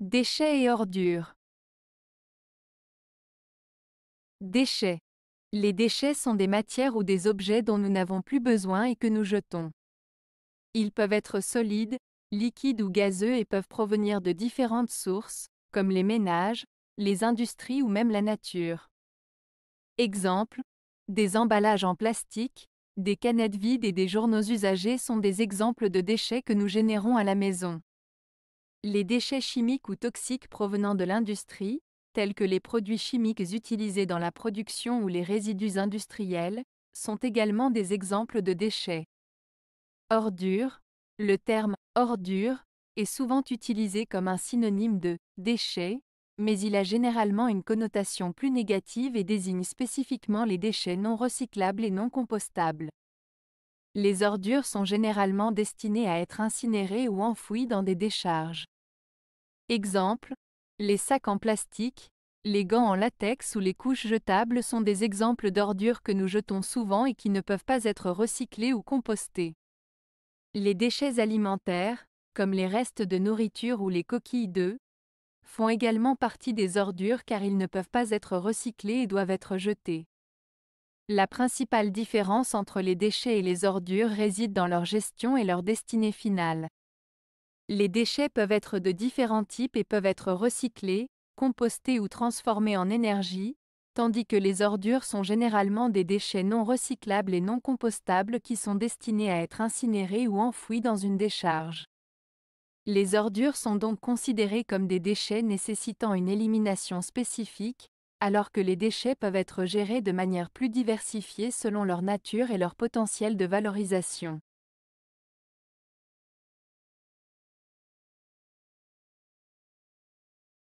Déchets et ordures. Déchets. Les déchets sont des matières ou des objets dont nous n'avons plus besoin et que nous jetons. Ils peuvent être solides, liquides ou gazeux et peuvent provenir de différentes sources, comme les ménages, les industries ou même la nature. Exemple, des emballages en plastique, des canettes vides et des journaux usagés sont des exemples de déchets que nous générons à la maison les déchets chimiques ou toxiques provenant de l'industrie, tels que les produits chimiques utilisés dans la production ou les résidus industriels, sont également des exemples de déchets. Ordure. Le terme ordure est souvent utilisé comme un synonyme de déchets, mais il a généralement une connotation plus négative et désigne spécifiquement les déchets non recyclables et non compostables. Les ordures sont généralement destinées à être incinérées ou enfouies dans des décharges. Exemple, les sacs en plastique, les gants en latex ou les couches jetables sont des exemples d'ordures que nous jetons souvent et qui ne peuvent pas être recyclées ou compostées. Les déchets alimentaires, comme les restes de nourriture ou les coquilles d'œufs, font également partie des ordures car ils ne peuvent pas être recyclés et doivent être jetés. La principale différence entre les déchets et les ordures réside dans leur gestion et leur destinée finale. Les déchets peuvent être de différents types et peuvent être recyclés, compostés ou transformés en énergie, tandis que les ordures sont généralement des déchets non recyclables et non compostables qui sont destinés à être incinérés ou enfouis dans une décharge. Les ordures sont donc considérées comme des déchets nécessitant une élimination spécifique, alors que les déchets peuvent être gérés de manière plus diversifiée selon leur nature et leur potentiel de valorisation.